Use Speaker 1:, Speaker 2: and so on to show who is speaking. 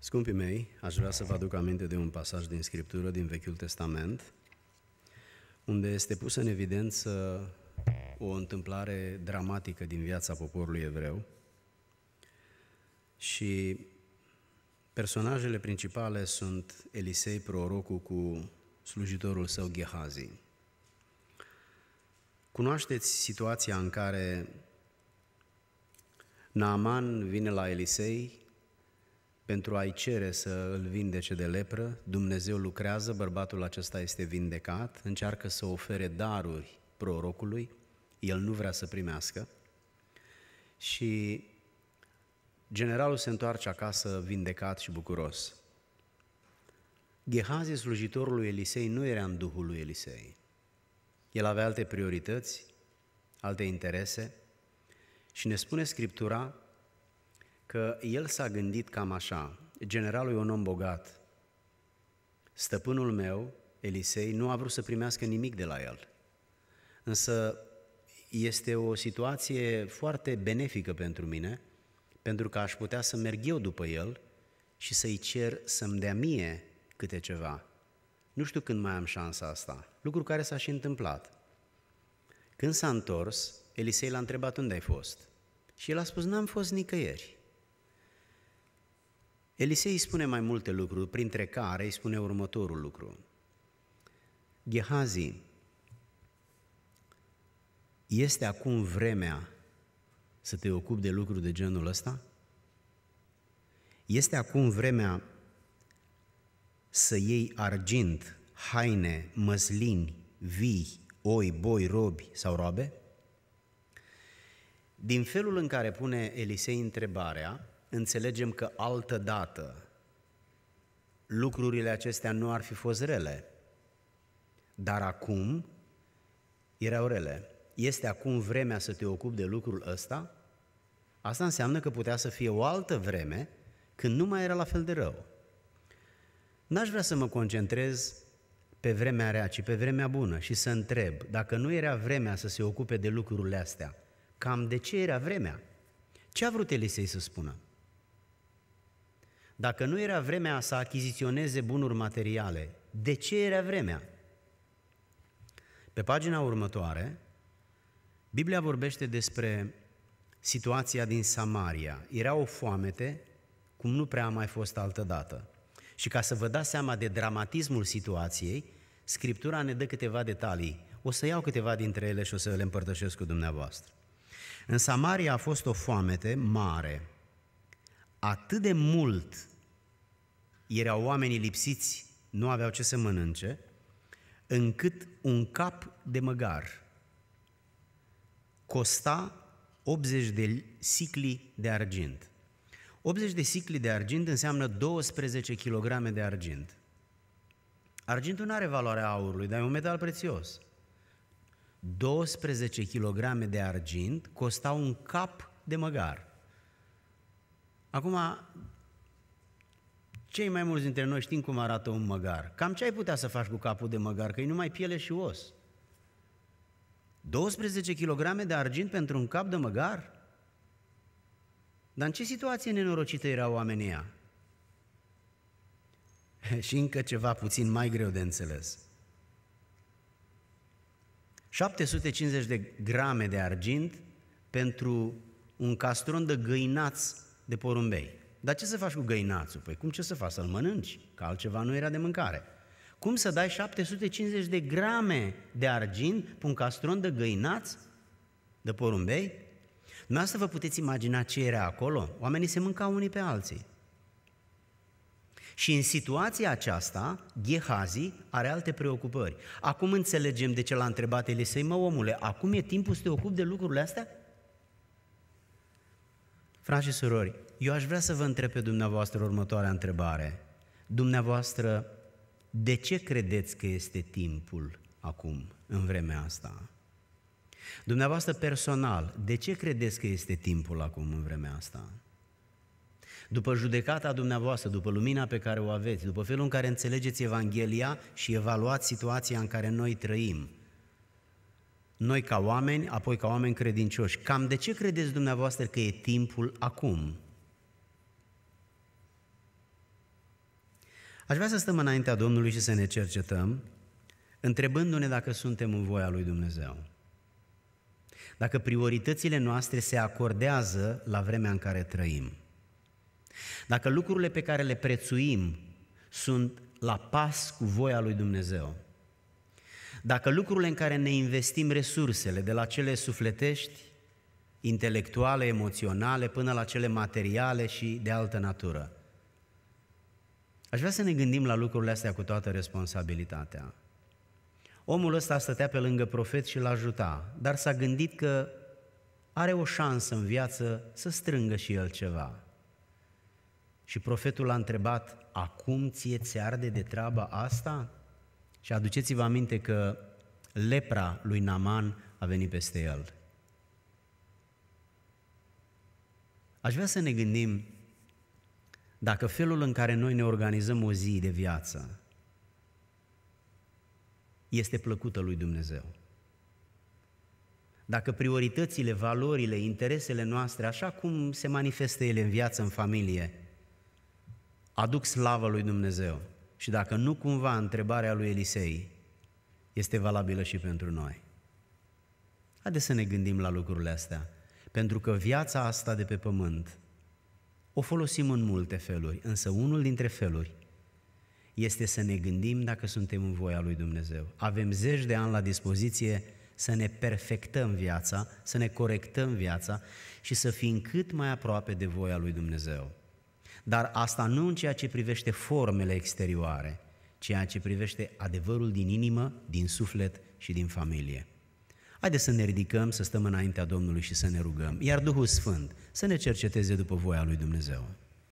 Speaker 1: Scumpii mei, aș vrea să vă aduc aminte de un pasaj din Scriptură din Vechiul Testament, unde este pusă în evidență o întâmplare dramatică din viața poporului evreu și personajele principale sunt Elisei, prorocul, cu slujitorul său Gehazi. Cunoașteți situația în care Naaman vine la Elisei pentru a-i cere să îl vindece de lepră, Dumnezeu lucrează, bărbatul acesta este vindecat, încearcă să ofere daruri prorocului, el nu vrea să primească și generalul se întoarce acasă vindecat și bucuros. Gehazi, slujitorul lui Elisei, nu era în duhul lui Elisei. El avea alte priorități, alte interese și ne spune Scriptura că el s-a gândit cam așa, generalul e un om bogat, stăpânul meu, Elisei, nu a vrut să primească nimic de la el. Însă este o situație foarte benefică pentru mine, pentru că aș putea să merg eu după el și să-i cer să-mi dea mie câte ceva. Nu știu când mai am șansa asta, lucru care s-a și întâmplat. Când s-a întors, Elisei l-a întrebat unde ai fost. Și el a spus, n-am fost nicăieri. Elisei îi spune mai multe lucruri, printre care îi spune următorul lucru. Gehazi, este acum vremea să te ocupi de lucruri de genul ăsta? Este acum vremea să iei argint, haine, măslini, vii, oi, boi, robi sau roabe? Din felul în care pune Elisei întrebarea, înțelegem că altă dată lucrurile acestea nu ar fi fost rele, dar acum erau rele. Este acum vremea să te ocupi de lucrul ăsta? Asta înseamnă că putea să fie o altă vreme când nu mai era la fel de rău. N-aș vrea să mă concentrez pe vremea rea, ci pe vremea bună și să întreb dacă nu era vremea să se ocupe de lucrurile astea, cam de ce era vremea? Ce a vrut Elisei să spună? Dacă nu era vremea să achiziționeze bunuri materiale, de ce era vremea? Pe pagina următoare, Biblia vorbește despre situația din Samaria. Era o foamete cum nu prea a mai fost altă dată. Și ca să vă dați seama de dramatismul situației, Scriptura ne dă câteva detalii. O să iau câteva dintre ele și o să le împărtășesc cu dumneavoastră. În Samaria a fost o foamete mare, atât de mult erau oamenii lipsiți, nu aveau ce să mănânce, încât un cap de măgar costa 80 de sicli de argint. 80 de sicli de argint înseamnă 12 kg de argint. Argintul nu are valoarea aurului, dar e un metal prețios. 12 kg de argint costa un cap de măgar. Acum, cei mai mulți dintre noi știm cum arată un măgar. Cam ce ai putea să faci cu capul de măgar, că e numai piele și os. 12 kg de argint pentru un cap de măgar? Dar în ce situație nenorocită erau oamenii ea? și încă ceva puțin mai greu de înțeles. 750 de grame de argint pentru un castron de găinați de porumbei. Dar ce să faci cu găinațul? Păi cum ce să faci? Să-l mănânci, că altceva nu era de mâncare. Cum să dai 750 de grame de argint pe un castron de găinaț, de porumbei? Nu asta vă puteți imagina ce era acolo? Oamenii se mâncau unii pe alții. Și în situația aceasta, Ghehazi are alte preocupări. Acum înțelegem de ce l-a întrebat Elisei, mă omule, acum e timpul să te ocupi de lucrurile astea? Frați și surori, eu aș vrea să vă întreb pe dumneavoastră următoarea întrebare. Dumneavoastră, de ce credeți că este timpul acum, în vremea asta? Dumneavoastră personal, de ce credeți că este timpul acum în vremea asta? După judecata dumneavoastră, după lumina pe care o aveți, după felul în care înțelegeți Evanghelia și evaluați situația în care noi trăim, noi ca oameni, apoi ca oameni credincioși, cam de ce credeți dumneavoastră că e timpul acum? Aș vrea să stăm înaintea Domnului și să ne cercetăm, întrebându-ne dacă suntem în voia lui Dumnezeu. Dacă prioritățile noastre se acordează la vremea în care trăim. Dacă lucrurile pe care le prețuim sunt la pas cu voia lui Dumnezeu. Dacă lucrurile în care ne investim resursele, de la cele sufletești, intelectuale, emoționale, până la cele materiale și de altă natură, Aș vrea să ne gândim la lucrurile astea cu toată responsabilitatea. Omul ăsta stătea pe lângă profet și l-ajuta, dar s-a gândit că are o șansă în viață să strângă și el ceva. Și profetul l-a întrebat, acum ție ți arde de treaba asta? Și aduceți-vă aminte că lepra lui Naman a venit peste el. Aș vrea să ne gândim dacă felul în care noi ne organizăm o zi de viață este plăcută lui Dumnezeu. Dacă prioritățile, valorile, interesele noastre, așa cum se manifestă ele în viață, în familie, aduc slavă lui Dumnezeu. Și dacă nu cumva întrebarea lui Elisei este valabilă și pentru noi. Haideți să ne gândim la lucrurile astea, pentru că viața asta de pe pământ o folosim în multe feluri, însă unul dintre feluri este să ne gândim dacă suntem în voia lui Dumnezeu. Avem zeci de ani la dispoziție să ne perfectăm viața, să ne corectăm viața și să fim cât mai aproape de voia lui Dumnezeu. Dar asta nu în ceea ce privește formele exterioare, ceea ce privește adevărul din inimă, din suflet și din familie. Haideți să ne ridicăm, să stăm înaintea Domnului și să ne rugăm, iar Duhul Sfânt să ne cerceteze după voia lui Dumnezeu.